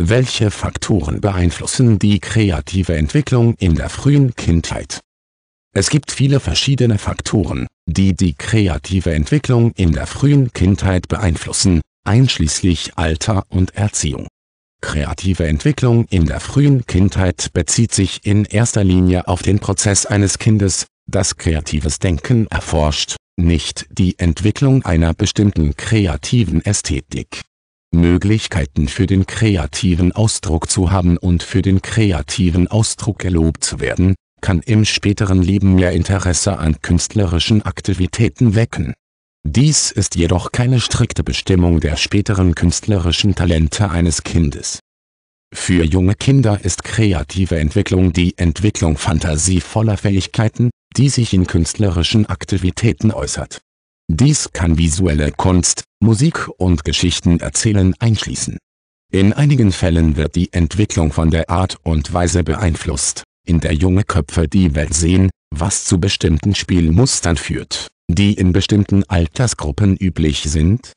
Welche Faktoren beeinflussen die kreative Entwicklung in der frühen Kindheit? Es gibt viele verschiedene Faktoren, die die kreative Entwicklung in der frühen Kindheit beeinflussen, einschließlich Alter und Erziehung. Kreative Entwicklung in der frühen Kindheit bezieht sich in erster Linie auf den Prozess eines Kindes, das kreatives Denken erforscht, nicht die Entwicklung einer bestimmten kreativen Ästhetik. Möglichkeiten für den kreativen Ausdruck zu haben und für den kreativen Ausdruck gelobt zu werden, kann im späteren Leben mehr Interesse an künstlerischen Aktivitäten wecken. Dies ist jedoch keine strikte Bestimmung der späteren künstlerischen Talente eines Kindes. Für junge Kinder ist kreative Entwicklung die Entwicklung fantasievoller Fähigkeiten, die sich in künstlerischen Aktivitäten äußert dies kann visuelle Kunst, Musik und Geschichten erzählen einschließen. In einigen Fällen wird die Entwicklung von der Art und Weise beeinflusst, in der junge Köpfe die Welt sehen, was zu bestimmten Spielmustern führt, die in bestimmten Altersgruppen üblich sind.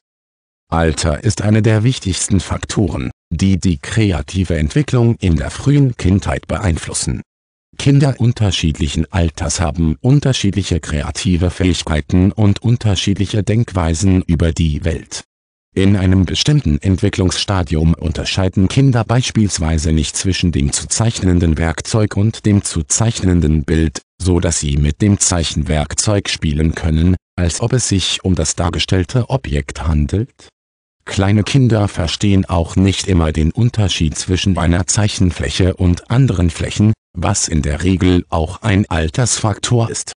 Alter ist einer der wichtigsten Faktoren, die die kreative Entwicklung in der frühen Kindheit beeinflussen Kinder unterschiedlichen Alters haben unterschiedliche kreative Fähigkeiten und unterschiedliche Denkweisen über die Welt. In einem bestimmten Entwicklungsstadium unterscheiden Kinder beispielsweise nicht zwischen dem zu zeichnenden Werkzeug und dem zu zeichnenden Bild, so dass sie mit dem Zeichenwerkzeug spielen können, als ob es sich um das dargestellte Objekt handelt. Kleine Kinder verstehen auch nicht immer den Unterschied zwischen einer Zeichenfläche und anderen Flächen, was in der Regel auch ein Altersfaktor ist.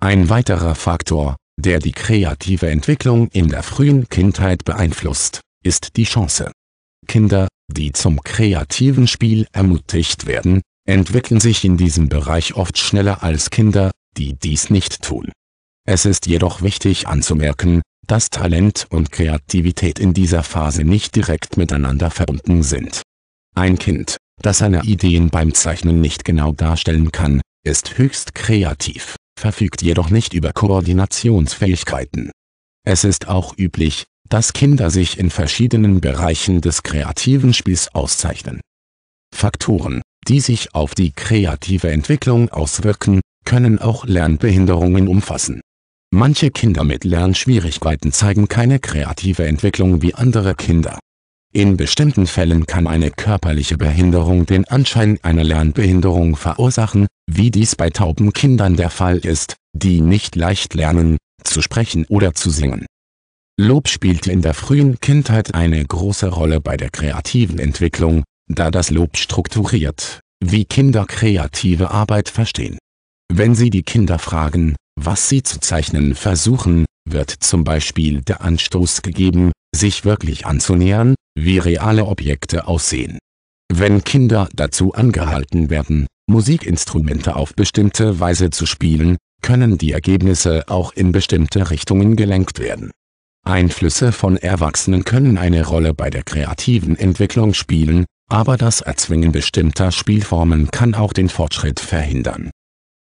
Ein weiterer Faktor, der die kreative Entwicklung in der frühen Kindheit beeinflusst, ist die Chance. Kinder, die zum kreativen Spiel ermutigt werden, entwickeln sich in diesem Bereich oft schneller als Kinder, die dies nicht tun. Es ist jedoch wichtig anzumerken, dass Talent und Kreativität in dieser Phase nicht direkt miteinander verbunden sind. Ein Kind, das seine Ideen beim Zeichnen nicht genau darstellen kann, ist höchst kreativ, verfügt jedoch nicht über Koordinationsfähigkeiten. Es ist auch üblich, dass Kinder sich in verschiedenen Bereichen des kreativen Spiels auszeichnen. Faktoren, die sich auf die kreative Entwicklung auswirken, können auch Lernbehinderungen umfassen. Manche Kinder mit Lernschwierigkeiten zeigen keine kreative Entwicklung wie andere Kinder. In bestimmten Fällen kann eine körperliche Behinderung den Anschein einer Lernbehinderung verursachen, wie dies bei tauben Kindern der Fall ist, die nicht leicht lernen, zu sprechen oder zu singen. Lob spielte in der frühen Kindheit eine große Rolle bei der kreativen Entwicklung, da das Lob strukturiert, wie Kinder kreative Arbeit verstehen. Wenn Sie die Kinder fragen, was sie zu zeichnen versuchen, wird zum Beispiel der Anstoß gegeben, sich wirklich anzunähern, wie reale Objekte aussehen. Wenn Kinder dazu angehalten werden, Musikinstrumente auf bestimmte Weise zu spielen, können die Ergebnisse auch in bestimmte Richtungen gelenkt werden. Einflüsse von Erwachsenen können eine Rolle bei der kreativen Entwicklung spielen, aber das Erzwingen bestimmter Spielformen kann auch den Fortschritt verhindern